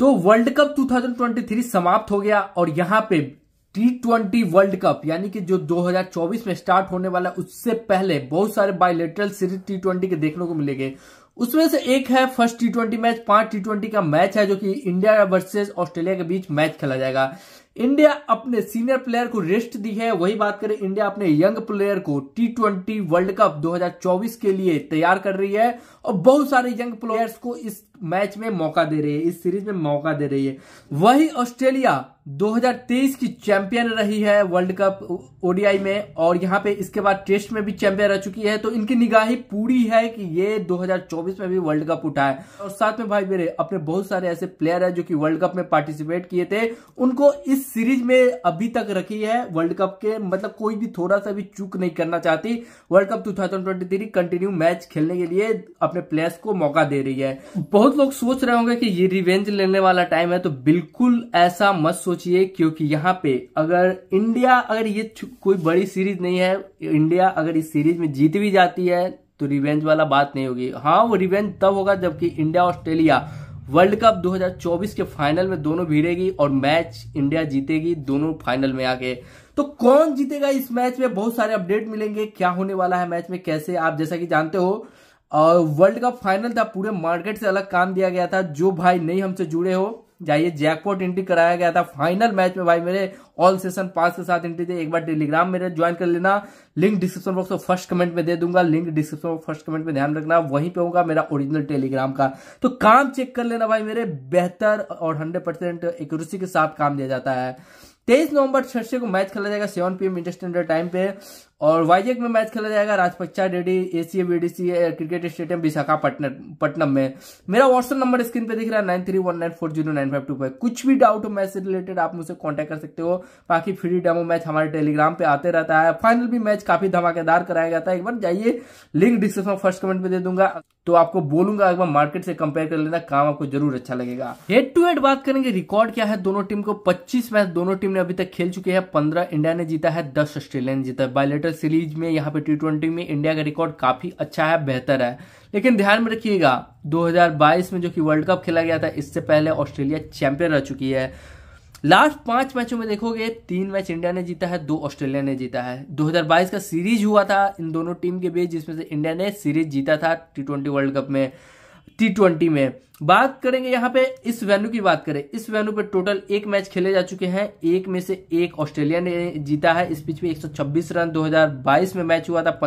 तो world cup 2023 समाप्त हो गया और यहां पे टी ट्वेंटी वर्ल्ड कप यानी कि जो 2024 में स्टार्ट होने वाला उससे पहले बहुत सारे बायोलेटरल सीरीज टी ट्वेंटी के देखने को मिलेंगे उसमें से एक है फर्स्ट टी ट्वेंटी मैच पांच टी ट्वेंटी का मैच है जो कि इंडिया वर्सेस ऑस्ट्रेलिया के बीच मैच खेला जाएगा इंडिया अपने सीनियर प्लेयर को रेस्ट दी है वही बात करें इंडिया अपने यंग प्लेयर को टी ट्वेंटी वर्ल्ड कप 2024 के लिए तैयार कर रही है और बहुत सारे यंग प्लेयर्स को इस मैच में मौका दे रही है इस सीरीज में मौका दे रही है वही ऑस्ट्रेलिया 2023 की चैंपियन रही है वर्ल्ड कप ओडीआई में और यहां पे इसके बाद टेस्ट में भी चैंपियन रह चुकी है तो इनकी निगाही पूरी है कि ये 2024 में भी वर्ल्ड कप उठाए और साथ में भाई मेरे अपने बहुत सारे ऐसे प्लेयर है जो कि वर्ल्ड कप में पार्टिसिपेट किए थे उनको इस सीरीज में अभी तक रखी है वर्ल्ड कप के मतलब कोई भी थोड़ा सा भी चूक नहीं करना चाहती world cup to continue match खेलने के लिए अपने प्लेयर्स को मौका दे रही है बहुत बहुत लोग सोच रहे होंगे कि ये रिवेंज लेने वाला टाइम है तो बिल्कुल ऐसा मत सोचिए क्योंकि यहाँ पे अगर इंडिया अगर ये कोई बड़ी सीरीज नहीं है इंडिया अगर इस सीरीज में जीत भी जाती है तो रिवेंज वाला बात नहीं होगी हाँ वो रिवेंज तब होगा जबकि इंडिया ऑस्ट्रेलिया वर्ल्ड कप 2024 के फाइनल में दोनों भिड़ेगी और मैच इंडिया जीतेगी दोनों फाइनल में आके तो कौन जीतेगा इस मैच में बहुत सारे अपडेट मिलेंगे क्या होने वाला है मैच में कैसे आप जैसा कि जानते हो वर्ल्ड कप फाइनल था पूरे मार्केट से अलग काम दिया गया था जो भाई नहीं हमसे जुड़े हो जाइए जैकपॉट एंट्री कराया गया था फाइनल मैच में भाई मेरे ऑल सेशन पास के साथ एंट्री थे एक बार टेलीग्राम मेरे ज्वाइन कर लेना लिंक डिस्क्रिप्शन बॉक्स में फर्स्ट कमेंट में दे दूंगा link description box first comment में ध्यान रखना वहीं पे होगा मेरा ओरिजिनल टेलीग्राम का तो काम चेक कर लेना भाई मेरे बेहतर और हंड्रेड परसेंट एक्यूरेसी के साथ काम दिया जाता है तेईस नवंबर छठ को मैच खेला जाएगा seven PM Indian standard time पे और वाइजेक में मैच खेला जाएगा Rajasekhara Reddy ACA BDC cricket stadium Visakhapatnam में मेरा व्हाट्सअप नंबर स्क्रीन पे दिख रहा है nine three one nine four zero nine five two five कुछ भी डाउट हो मैच से रिलेटेड आप मुझसे कॉन्टैक्ट कर सकते हो बाकी फ्री डेमो मैच हमारे टेलीग्राम पे आते रहता है फाइनल भी मैच काफी धमाकेदार कराया जाता है एक बार जाइए लिंक डिस्क्रिप्शन फर्स्ट कमेंट में दे दूंगा तो आपको बोलूंगा एक बार मार्केट से कंपेयर कर लेना काम आपको जरूर अच्छा लगेगा हेड टू हेड बात करेंगे रिकॉर्ड क्या है दोनों टीम को पच्चीस मैच दोनों टीम ने अभी तक खेल चुके हैं पंद्रह इंडिया ने जीता है दस ऑस्ट्रेलिया ने जीता है बायलेटर टेस्ट सीरीज में यहाँ पे टी में इंडिया का रिकॉर्ड काफ़ी अच्छा है बेहतर है लेकिन ध्यान में रखिएगा 2022 में जो कि वर्ल्ड कप खेला गया था इससे पहले ऑस्ट्रेलिया चैंपियन रह चुकी है लास्ट पांच मैचों में देखोगे तीन मैच इंडिया ने जीता है दो ऑस्ट्रेलिया ने जीता है 2022 का सीरीज हुआ था इन दोनों टीम के बीच जिसमें से इंडिया ने सीरीज जीता था टी वर्ल्ड कप में टी ट्वेंटी में बात करेंगे यहाँ पे इस वेन्यू की बात करें इस वेन्यू पे टोटल एक मैच खेले जा चुके हैं एक में से एक ऑस्ट्रेलिया ने जीता है इस पिच में 126 रन 2022 में मैच हुआ था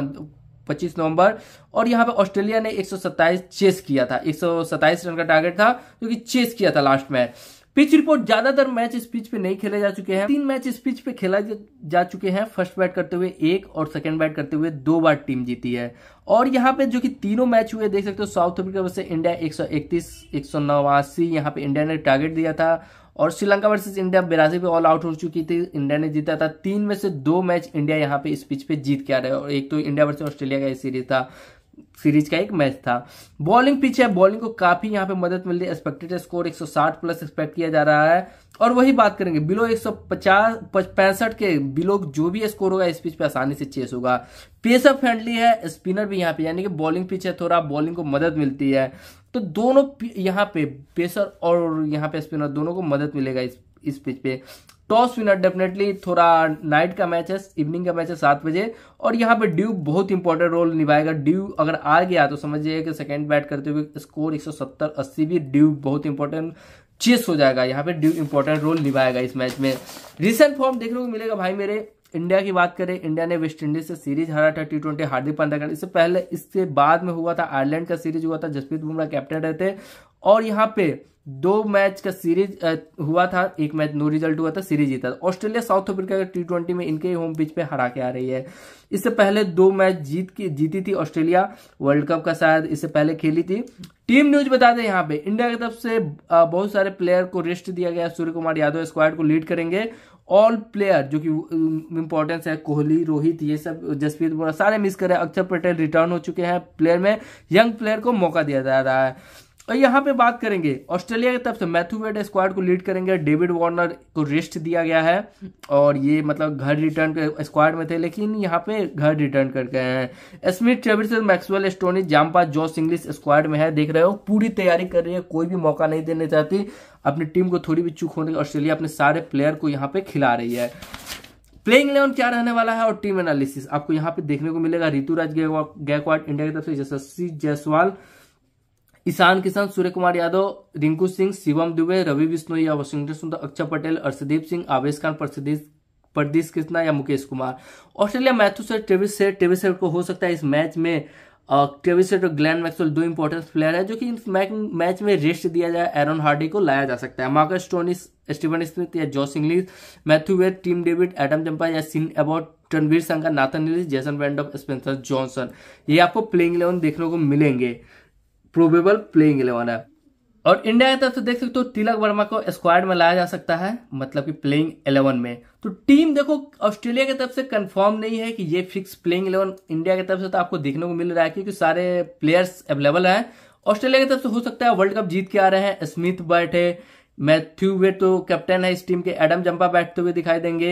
25 नवंबर और यहाँ पे ऑस्ट्रेलिया ने 127 चेस किया था 127 रन का टारगेट था जो कि चेस किया था लास्ट मैच पिच रिपोर्ट ज्यादातर मैच इस पिच पे नहीं खेले जा चुके हैं तीन मैच इस पिच पे खेला जा चुके हैं फर्स्ट बैट करते हुए एक और सेकंड बैट करते हुए दो बार टीम जीती है और यहाँ पे जो कि तीनों मैच हुए देख सकते हो साउथ अफ्रीका वर्सेज इंडिया 131 189 यहाँ पे इंडिया ने टारगेट दिया था और श्रीलंका वर्सेज इंडिया बिरासी पे ऑल आउट हो चुकी थी इंडिया ने जीता था तीन में से दो मैच इंडिया यहाँ पे इस पिच पे जीत के आ रहे और एक तो इंडिया वर्सेज ऑस्ट्रेलिया का सीरीज था सीरीज का एक मैच था बॉलिंग पिच है बॉलिंग को काफी यहाँ पे मदद मिल रही है एक्सपेक्टेड स्कोर 160 प्लस एक्सपेक्ट किया जा रहा है और वही बात करेंगे बिलो 150 पैंसठ के बिलो जो भी स्कोर होगा इस पिच पे आसानी से चेस होगा पेसअप फ्रेंडली है स्पिनर भी यहाँ पे यानी कि बॉलिंग पिच है थोड़ा बॉलिंग को मदद मिलती है तो दोनों यहाँ पे पेसर और यहाँ पे स्पिनर दोनों को मदद मिलेगा इस इस पिच पे टॉस विनर डेफिनेटली थोड़ा नाइट का मैच है इवनिंग का मैच है सात बजे और यहाँ पे ड्यू बहुत इंपॉर्टेंट रोल निभाएगा ड्यू अगर आ गया तो समझिए कि सेकंड बैट करते हुए स्कोर 170 80 भी ड्यू बहुत इंपॉर्टेंट चेस हो जाएगा यहाँ पे ड्यू इंपॉर्टेंट रोल निभाएगा इस मैच में रिसेंट फॉर्म देखने को मिलेगा भाई मेरे इंडिया की बात करें इंडिया ने वेस्ट इंडीज से सीरीज हारा था टी ट्वेंटी हार्दिक पांड्या का इससे पहले इसके बाद में हुआ था आयरलैंड का सीरीज हुआ था जसप्रीत बुमराह कैप्टन रहते और यहाँ पे दो मैच का सीरीज हुआ था एक मैच नो रिजल्ट हुआ था सीरीज जीता था ऑस्ट्रेलिया साउथ अफ्रीका का टी ट्वेंटी में इनके होम पिच पे हरा के आ रही है इससे पहले दो मैच जीत की जीती थी ऑस्ट्रेलिया वर्ल्ड कप का शायद इससे पहले खेली थी टीम न्यूज बता दें यहाँ पे इंडिया की तरफ से बहुत सारे प्लेयर को रेस्ट दिया गया सूर्य कुमार यादव स्क्वाड को लीड करेंगे ऑल प्लेयर जो कि इंपॉर्टेंस है कोहली रोहित ये सब जसप्रीत बुमराह सारे मिस कर रहे हैं अक्षर पटेल रिटर्न हो चुके हैं प्लेयर में यंग प्लेयर को मौका दिया जा रहा है और यहाँ पे बात करेंगे ऑस्ट्रेलिया की तरफ से मैथ्यूवेड स्क्वाड को लीड करेंगे डेविड वार्नर को रेस्ट दिया गया है और ये मतलब घर रिटर्न के स्क्वाड में थे लेकिन यहाँ पे घर रिटर्न कर गए हैं Smith Travis Maxwell Stoinis Zampa Josh Inglis squad में है देख रहे हो पूरी तैयारी कर रही है कोई भी मौका नहीं देने चाहती अपनी टीम को थोड़ी भी चूक होने ऑस्ट्रेलिया अपने सारे प्लेयर को यहाँ पे खिला रही है प्लेइंग इलेवन क्या रहने वाला है और टीम एनालिसिस आपको यहाँ पे देखने को मिलेगा ऋतुराज गैकवाड इंडिया की तरफ से यशस्वी जायसवाल ईशान किशन सूर्य कुमार यादव रिंकू सिंह शिवम दुबे रवि बिश्नोई या वाशिंगटन सुंदर अक्षय पटेल अर्षदीप सिंह आवेश खान प्रसिद्ध प्रदीश कृष्णा या मुकेश कुमार ऑस्ट्रेलिया मैथ्यू सेट ट्रेविस सेट ट्रेविस सेट को हो सकता है इस मैच में ट्रेविस सेट और ग्लैन मैक्सवेल दो इंपॉर्टेंट प्लेयर है जो कि इस मैच में रेस्ट दिया जाए एरन हार्डी को लाया जा सकता है मार्कस स्टोनिस स्टीवन स्मिथ या Josh Inglis Matthew Wade team David Adam Zampa या सिन अबाउट रणवीर संघ नाथन जैसन वैंडॉफ स्पेंसर जॉनसन ये आपको प्लेइंग इलेवन देखने को मिलेंगे प्रोबेबल प्लेइंग इलेवन है और इंडिया की तरफ से देख सकते हो तिलक वर्मा को स्क्वाड में लाया जा सकता है मतलब कि प्लेइंग इलेवन में तो टीम देखो ऑस्ट्रेलिया की तरफ से कंफर्म नहीं है कि ये फिक्स प्लेइंग इलेवन इंडिया की तरफ से तो आपको देखने को मिल रहा है क्योंकि सारे प्लेयर्स अवेलेबल हैं ऑस्ट्रेलिया की तरफ से हो सकता है वर्ल्ड कप जीत के आ रहे हैं स्मिथ बैठे मैथ्यू वेट तो कैप्टन है इस टीम के एडम जंपा बैठते हुए दिखाई देंगे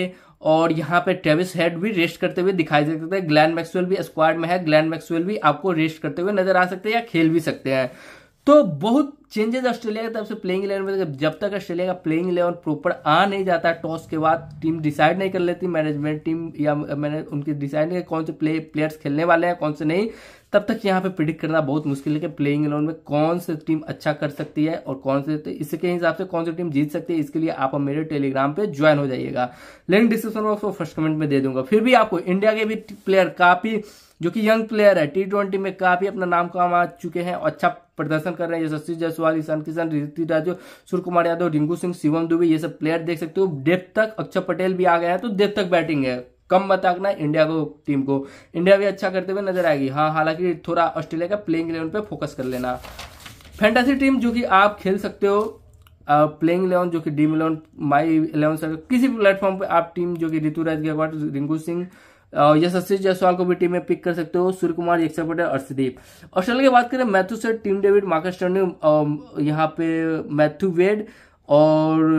और यहाँ पे ट्रेविस हेड भी रेस्ट करते हुए दिखाई दे सकते हैं ग्लैन मैक्सवेल भी स्क्वाड में है ग्लैन मैक्सवेल भी आपको रेस्ट करते हुए नजर आ सकते हैं या खेल भी सकते हैं तो बहुत चेंजेस ऑस्ट्रेलिया की तरफ से प्लेइंग इलेवन में जब तक ऑस्ट्रेलिया का प्लेइंग इलेवन प्रॉपर आ नहीं जाता टॉस के बाद टीम डिसाइड नहीं कर लेती मैनेजमेंट टीम या मैंने उनकी डिसाइड नहीं कौन से प्ले प्लेयर्स खेलने वाले हैं कौन से नहीं तब तक यहाँ पे प्रिडिक्ट करना बहुत मुश्किल है कि प्लेइंग इलेवन में कौन सी टीम अच्छा कर सकती है और कौन से तो इसके हिसाब से कौन सी टीम जीत सकती है इसके लिए आप मेरे टेलीग्राम पे ज्वाइन हो जाइएगा लिंक डिस्क्रिप्शन बॉक्स और फर्स्ट कमेंट में दे दूंगा फिर भी आपको इंडिया के भी प्लेयर काफी जो कि यंग प्लेयर है टी ट्वेंटी में काफी अपना नाम कमा चुके हैं और अच्छा प्रदर्शन कर रहे हैं जैसे जायसवाल ईशान किशन रीति राजू सूर्य कुमार यादव रिंकू सिंह शिवम दुबे ये सब प्लेयर देख सकते हो डेप तक अक्षर पटेल भी आ गया है तो डेप तक बैटिंग है कम मत आंकना इंडिया को टीम को इंडिया भी अच्छा करते हुए नजर आएगी हाँ हालांकि थोड़ा ऑस्ट्रेलिया का प्लेइंग इलेवन पे फोकस कर लेना फैंटासी टीम जो कि आप खेल सकते हो प्लेइंग इलेवन जो कि Dream eleven my eleven sir किसी भी प्लेटफॉर्म पे आप टीम जो कि ऋतुराज गायकवाड़ रिंकू सिंह यशस्वी जायसवाल को भी टीम में पिक कर सकते हो सूर्य कुमार यक्षा पटेल अर्षदीप ऑस्ट्रेलिया की बात करें मैथ्यू सेट टीम डेविड मार्कस टर्नी यहाँ पे मैथ्यू वेड और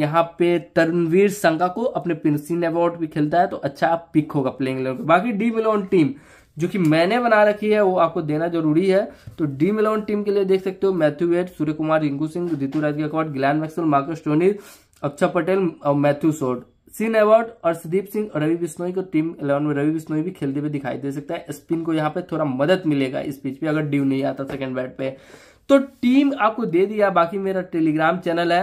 यहाँ पे तरनवीर संगा को अपने पिनसिन अवार्ड भी खेलता है तो अच्छा पिक होगा प्लेइंग इलेवन बाकी डी मिलोन टीम जो कि मैंने बना रखी है वो आपको देना जरूरी है तो डी मिलोन टीम के लिए देख सकते हो मैथ्यू वेट सूर्य कुमार रिंकू सिंह रितु राजगाकवाड ग्लैन मैक्सल मार्कस टोनी अक्षय पटेल और मैथ्यू सोड सीन अवार्ड और सुदीप सिंह और रवि बिश्नोई को टीम इलेवन में रवि बिश्नोई भी खेलते हुए दिखाई दे सकता है स्पिन को यहाँ पे थोड़ा मदद मिलेगा इस पिच पे अगर ड्यू नहीं आता सेकंड बैट पे तो टीम आपको दे दिया बाकी मेरा टेलीग्राम चैनल है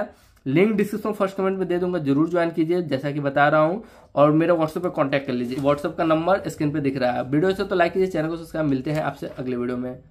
लिंक डिस्क्रिप्शन फर्स्ट कमेंट में दे दूंगा जरूर ज्वाइन कीजिए जैसा कि बता रहा हूँ और मेरा व्हाट्सएप पर कॉन्टैक्ट कर लीजिए व्हाट्सएप का नंबर स्क्रीन पर दिख रहा है वीडियो से तो लाइक कीजिए चैनल को सब्सक्राइब मिलते हैं आपसे अगले वीडियो में